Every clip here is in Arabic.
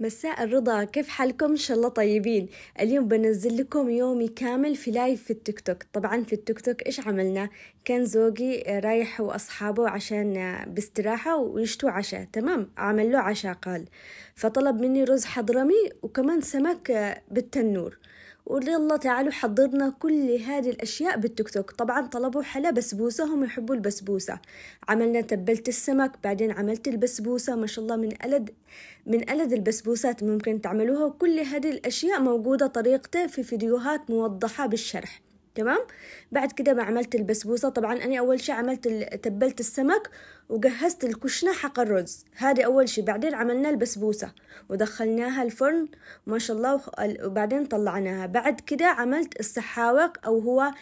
مساء الرضا كيف حالكم ان شاء الله طيبين اليوم بنزل لكم يومي كامل في لايف في التيك توك طبعا في التيك توك ايش عملنا كان زوجي رايح واصحابه عشان باستراحه ويشتوا عشاء تمام عمل له عشاء قال فطلب مني رز حضرمي وكمان سمك بالتنور ويلا تعالوا حضرنا كل هذه الأشياء بالتيك توك طبعا طلبوا حلا بسبوسة هم يحبوا البسبوسة عملنا تبلت السمك بعدين عملت البسبوسة ما شاء الله من ألد من ألد البسبوسات ممكن تعملوها كل هذه الأشياء موجودة طريقته في فيديوهات موضحة بالشرح تمام بعد كده ما عملت البسبوسة طبعا أنا أول شي عملت تبلت السمك وجهزت الكشنة حق الرز هذا أول شي بعدين عملنا البسبوسة ودخلناها الفرن ما شاء الله وبعدين طلعناها بعد كده عملت السحاوق أو هو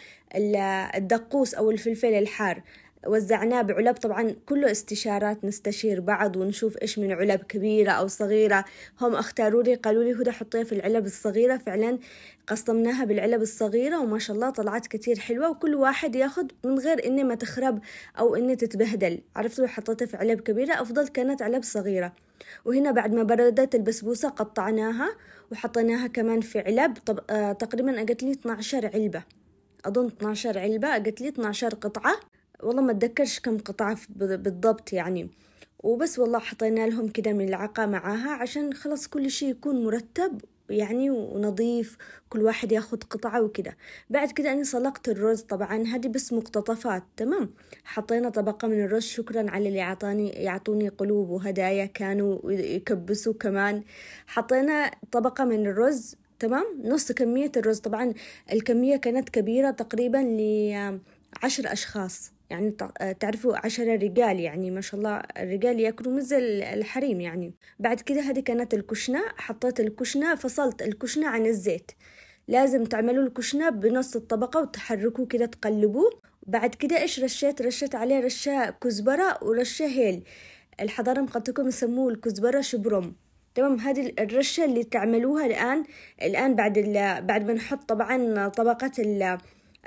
الدقوس أو الفلفل الحار وزعناه بعلب طبعا كله استشارات نستشير بعض ونشوف إيش من علب كبيرة أو صغيرة هم اختاروا لي قالوا لي هدى حطيها في العلب الصغيرة فعلا قسمناها بالعلب الصغيرة وما شاء الله طلعت كتير حلوة وكل واحد ياخد من غير إني ما تخرب أو إني تتبهدل عرفتوا لو حطيتها في علب كبيرة أفضل كانت علب صغيرة وهنا بعد ما بردت البسبوسة قطعناها وحطيناها كمان في علب طب آه تقريبا أجت لي 12 علبة أظن 12 علبة أجت لي 12 قطعة والله ما اتذكرش كم قطعة بالضبط يعني وبس والله حطينا لهم كده ملعقة معاها عشان خلاص كل شيء يكون مرتب يعني ونظيف كل واحد ياخد قطعة وكده بعد كده أنا سلقت الرز طبعا هذه بس مقتطفات تمام حطينا طبقة من الرز شكرا على اللي يعطاني يعطوني قلوب وهدايا كانوا يكبسوا كمان حطينا طبقة من الرز تمام نص كمية الرز طبعا الكمية كانت كبيرة تقريبا لعشر أشخاص يعني آه، تعرفوا عشرة رجال يعني ما شاء الله الرجال يأكلوا مثل الحريم يعني بعد كده هذه كانت الكشنة حطيت الكشنة فصلت الكشنة عن الزيت لازم تعملوا الكشنة بنص الطبقة وتحركوه كده تقلبوه بعد كده إيش رشيت رشيت عليه رشة كزبرة ورشة هيل الحضارة مقطكم يسموه الكزبرة شبرم تمام هذه الرشة اللي تعملوها الآن الآن بعد بعد ما نحط طبعا طبقة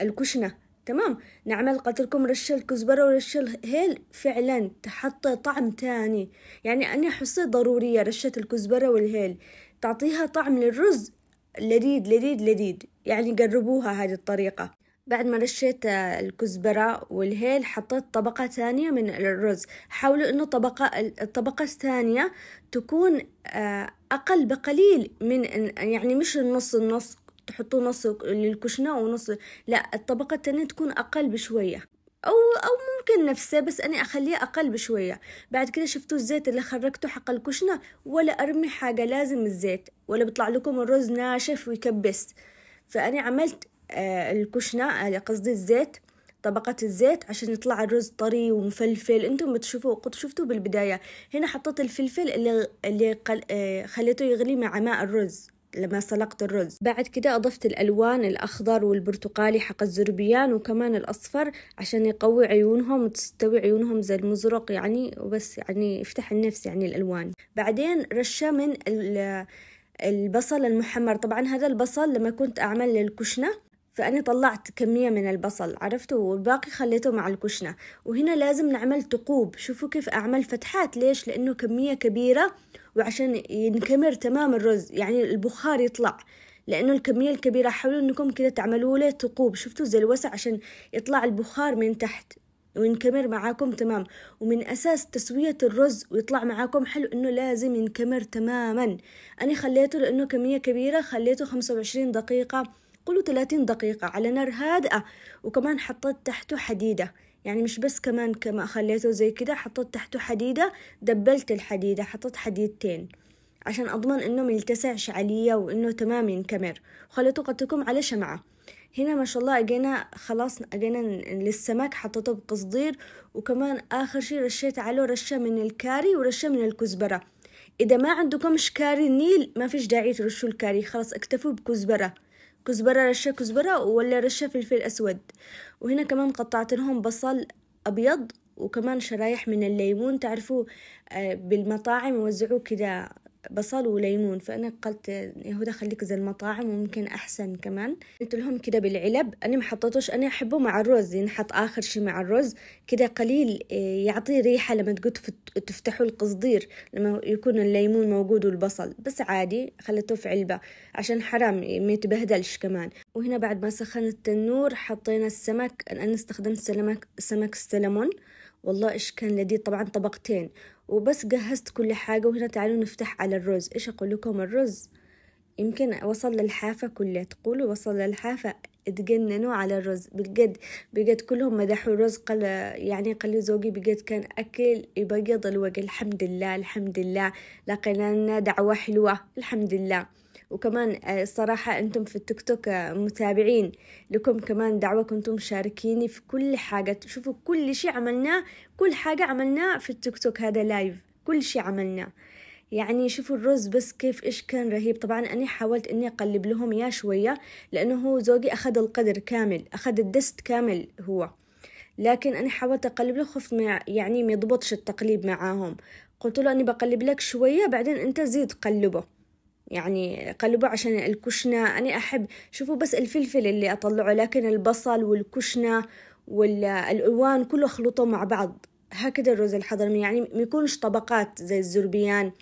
الكشنة تمام نعمل لكم رشة الكزبرة ورشة الهيل فعلا تحط طعم تاني يعني أنا أحسه ضرورية رشة الكزبرة والهيل تعطيها طعم للرز لذيذ لذيذ لذيذ يعني قربوها هذه الطريقة بعد ما رشيت الكزبرة والهيل حطيت طبقة ثانية من الرز حاولوا انه طبقة الطبقة الثانية تكون آه، اقل بقليل من يعني مش النص النص تحطوه نص للكشنة ونص لا الطبقة التانية تكون أقل بشوية أو أو ممكن نفسه بس أنا أخليه أقل بشوية بعد كده شفتوا الزيت اللي خرجته حق الكشنة ولا أرمي حاجة لازم الزيت ولا بيطلع لكم الرز ناشف ويكبس فأنا عملت آه، الكشنة آه، قصدي الزيت طبقة الزيت عشان يطلع الرز طري ومفلفل انتم بتشوفوا قد شفتوا بالبداية هنا حطيت الفلفل اللي, اللي آه، خليته يغلي مع ماء الرز لما سلقت الرز بعد كده أضفت الألوان الأخضر والبرتقالي حق الزربيان وكمان الأصفر عشان يقوي عيونهم وتستوي عيونهم زي المزرق يعني وبس يعني يفتح النفس يعني الألوان بعدين رشة من البصل المحمر طبعا هذا البصل لما كنت أعمل الكشنة فأنا طلعت كمية من البصل عرفته والباقي خليته مع الكشنة وهنا لازم نعمل ثقوب شوفوا كيف أعمل فتحات ليش لأنه كمية كبيرة وعشان ينكمر تمام الرز يعني البخار يطلع لأنه الكمية الكبيرة حاولوا أنكم كده تعملوا له ثقوب شفتوا زي الوسع عشان يطلع البخار من تحت وينكمر معاكم تمام ومن أساس تسوية الرز ويطلع معاكم حلو إنه لازم ينكمر تماما أنا خليته لأنه كمية كبيرة خليته خمسة وعشرين دقيقة قولوا 30 دقيقة على نار هادئة وكمان حطيت تحته حديدة يعني مش بس كمان كما خليته زي كده حطيت تحته حديدة دبلت الحديدة حطيت حديدتين عشان أضمن إنه ميلتسعش عليا وإنه تمام ينكمر وخليته قد تكون على شمعة هنا ما شاء الله أجينا خلاص أجينا للسمك حطيته بقصدير وكمان آخر شي رشيت عليه رشة من الكاري ورشة من الكزبرة إذا ما عندكمش كاري النيل ما فيش داعي ترشوا الكاري خلاص اكتفوا بكزبرة كزبرة رشة كزبرة ولا رشة فلفل أسود وهنا كمان قطعت لهم بصل أبيض وكمان شرايح من الليمون تعرفوا آه، بالمطاعم يوزعوه كده بصل وليمون فأنا قلت هدى خليك زي المطاعم وممكن أحسن كمان قلت لهم كده بالعلب أنا ما حطيتوش أنا أحبه مع الرز ينحط يعني آخر شي مع الرز كده قليل إيه، يعطيه ريحة لما تفتحوا القصدير لما يكون الليمون موجود والبصل بس عادي خليته في علبة عشان حرام إيه، ما يتبهدلش كمان وهنا بعد ما سخن التنور حطينا السمك أنا استخدمت سمك سمك السلمون والله إيش كان لذيذ طبعا طبقتين وبس جهزت كل حاجة وهنا تعالوا نفتح على الرز إيش أقول لكم الرز يمكن وصل للحافة كلها تقولوا وصل للحافة اتجننوا على الرز بجد بجد كلهم مدحوا الرز قال يعني قال زوجي بجد كان أكل يبيض الوجه الحمد لله الحمد لله لقينا لنا دعوة حلوة الحمد لله وكمان الصراحة آه، أنتم في التيك توك آه، متابعين لكم كمان دعوة كنتم مشاركيني في كل حاجة تشوفوا كل شي عملناه كل حاجة عملناه في التيك توك هذا لايف كل شي عملناه يعني شوفوا الرز بس كيف إيش كان رهيب طبعا أنا حاولت إني أقلب لهم يا شوية لأنه هو زوجي أخذ القدر كامل أخذ الدست كامل هو لكن أنا حاولت أقلب له خفت مع يعني ما يضبطش التقليب معاهم قلت له أني بقلب لك شوية بعدين أنت زيد قلبه يعني قلبه عشان الكشنة أنا أحب شوفوا بس الفلفل اللي أطلعه لكن البصل والكشنة والألوان كله أخلطه مع بعض هكذا الرز الحضرمي يعني ما يكونش طبقات زي الزربيان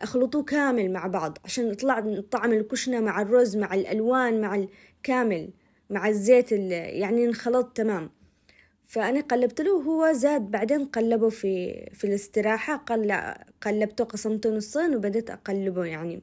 أخلطوه كامل مع بعض عشان يطلع طعم الكشنة مع الرز مع الألوان مع الكامل مع الزيت يعني انخلط تمام فأنا قلبت له وهو زاد بعدين قلبه في في الاستراحة قل قلبته قسمته نصين وبدأت أقلبه يعني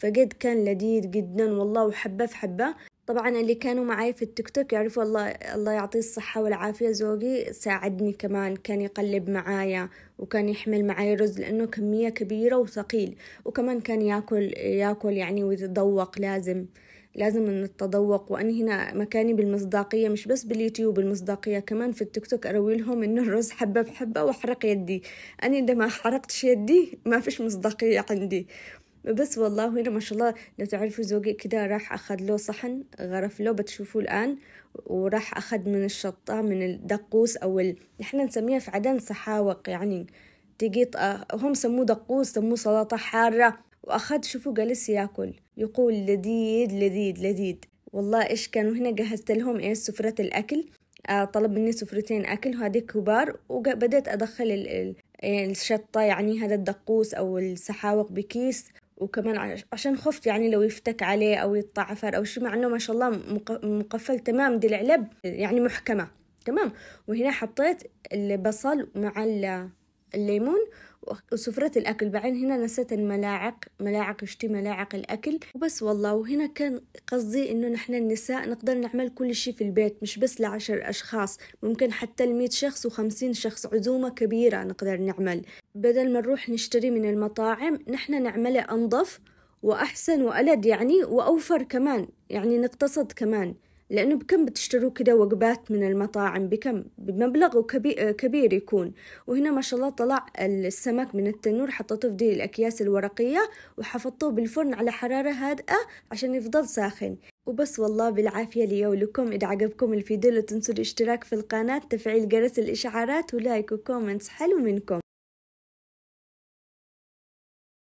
فقد كان لذيذ جدا والله وحبة في حبة طبعا اللي كانوا معاي في التيك توك يعرفوا الله الله يعطيه الصحة والعافية زوجي ساعدني كمان كان يقلب معايا وكان يحمل معايا رز لأنه كمية كبيرة وثقيل وكمان كان ياكل ياكل يعني ويتذوق لازم لازم ان التذوق وان هنا مكاني بالمصداقيه مش بس باليوتيوب المصداقيه كمان في التيك توك اروي لهم انه الرز حبه بحبه واحرق يدي انا اذا ما حرقتش يدي ما فيش مصداقيه عندي بس والله هنا ما شاء الله لو تعرفوا زوجي كده راح أخذ له صحن غرف له بتشوفوا الآن وراح أخذ من الشطة من الدقوس أو ال... إحنا نسميها في عدن صحاوق يعني تقيط هم سموه دقوس سموه سلطة حارة وأخذ شوفوا جالس ياكل يقول لذيذ لذيذ لذيذ والله إيش كانوا هنا جهزت لهم إيه سفرة الأكل آه، طلب مني سفرتين أكل وهذه كبار وبدأت أدخل إيه، الشطة يعني هذا الدقوس أو السحاوق بكيس وكمان عشان خفت يعني لو يفتك عليه أو عفر أو شيء مع إنه ما شاء الله مقفل تمام دي العلب يعني محكمة تمام وهنا حطيت البصل مع الليمون وسفرة الأكل بعدين هنا نسيت الملاعق ملاعق اشتي ملاعق الأكل وبس والله وهنا كان قصدي إنه نحن النساء نقدر نعمل كل شيء في البيت مش بس لعشر أشخاص ممكن حتى المية شخص وخمسين شخص عزومة كبيرة نقدر نعمل بدل ما نروح نشتري من المطاعم نحن نعمله أنظف وأحسن وألد يعني وأوفر كمان يعني نقتصد كمان لأنه بكم بتشتروا كده وجبات من المطاعم بكم بمبلغ كبير يكون وهنا ما شاء الله طلع السمك من التنور حطيته في دي الأكياس الورقية وحفظته بالفرن على حرارة هادئة عشان يفضل ساخن وبس والله بالعافية لي ولكم إذا عجبكم الفيديو لا تنسوا الاشتراك في القناة تفعيل جرس الإشعارات ولايك وكومنتس حلو منكم